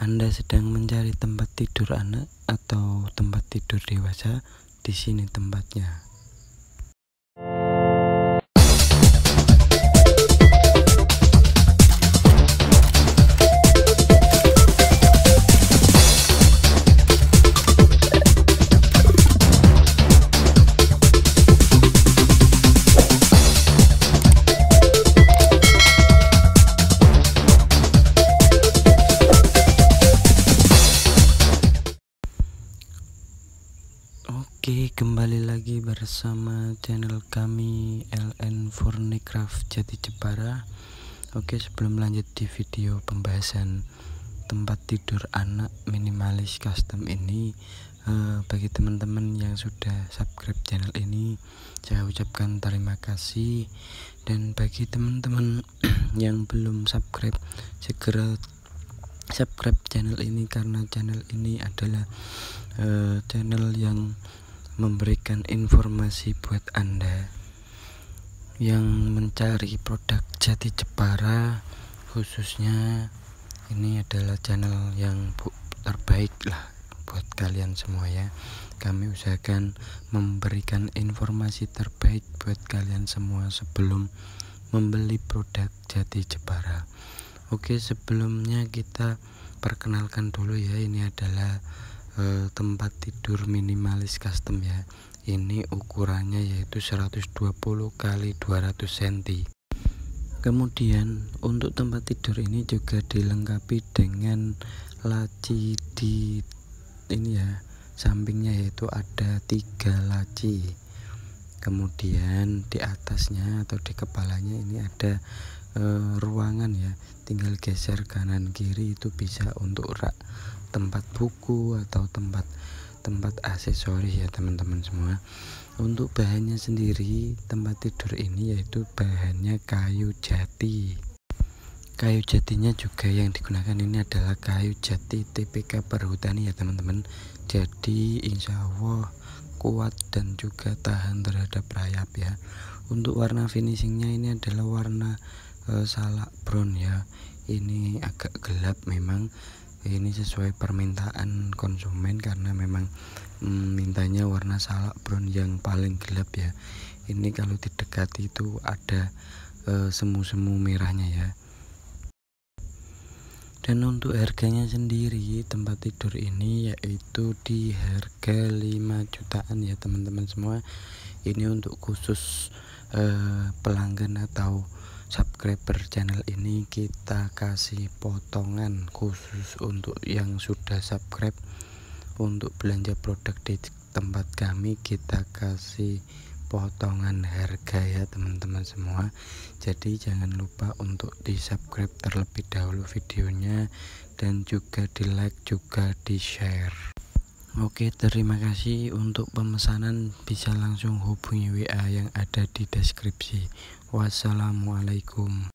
Anda sedang mencari tempat tidur anak atau tempat tidur dewasa, di sini tempatnya. Oke, kembali lagi bersama channel kami LN Furnicraft Jati Jepara. Oke, sebelum lanjut di video pembahasan tempat tidur anak minimalis custom ini, eh, bagi teman-teman yang sudah subscribe channel ini, saya ucapkan terima kasih. Dan bagi teman-teman yang belum subscribe, segera subscribe channel ini karena channel ini adalah eh, channel yang memberikan informasi buat Anda yang mencari produk jati Jepara khususnya ini adalah channel yang terbaik lah buat kalian semua ya kami usahakan memberikan informasi terbaik buat kalian semua sebelum membeli produk jati Jepara Oke sebelumnya kita perkenalkan dulu ya ini adalah Eh, tempat tidur minimalis custom ya ini ukurannya yaitu 120 kali 200 cm kemudian untuk tempat tidur ini juga dilengkapi dengan laci di ini ya sampingnya yaitu ada tiga laci kemudian di atasnya atau di kepalanya ini ada e, ruangan ya tinggal geser kanan kiri itu bisa untuk rak tempat buku atau tempat tempat aksesoris ya teman-teman semua untuk bahannya sendiri tempat tidur ini yaitu bahannya kayu jati kayu jatinya juga yang digunakan ini adalah kayu jati TPK perhutani ya teman-teman jadi insya Allah kuat dan juga tahan terhadap rayap ya untuk warna finishingnya ini adalah warna e, salak brown ya ini agak gelap memang ini sesuai permintaan konsumen karena memang mm, mintanya warna salak brown yang paling gelap ya ini kalau didekati itu ada eh, semu-semu merahnya ya dan untuk harganya sendiri tempat tidur ini yaitu di harga 5 jutaan ya teman-teman semua ini untuk khusus eh, pelanggan atau subscriber channel ini kita kasih potongan khusus untuk yang sudah subscribe untuk belanja produk di tempat kami kita kasih potongan harga ya teman-teman semua jadi jangan lupa untuk di subscribe terlebih dahulu videonya dan juga di like juga di share Oke, terima kasih untuk pemesanan bisa langsung hubungi WA yang ada di deskripsi. Wassalamualaikum.